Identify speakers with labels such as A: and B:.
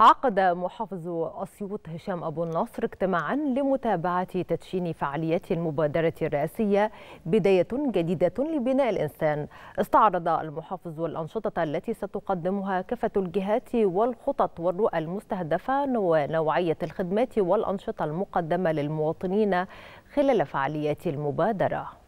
A: عقد محافظ أسيوط هشام أبو النصر اجتماعا لمتابعة تدشين فعاليات المبادرة الرئاسية بداية جديدة لبناء الإنسان استعرض المحافظ الأنشطة التي ستقدمها كافة الجهات والخطط والرؤى المستهدفة ونوعية الخدمات والأنشطة المقدمة للمواطنين خلال فعاليات المبادرة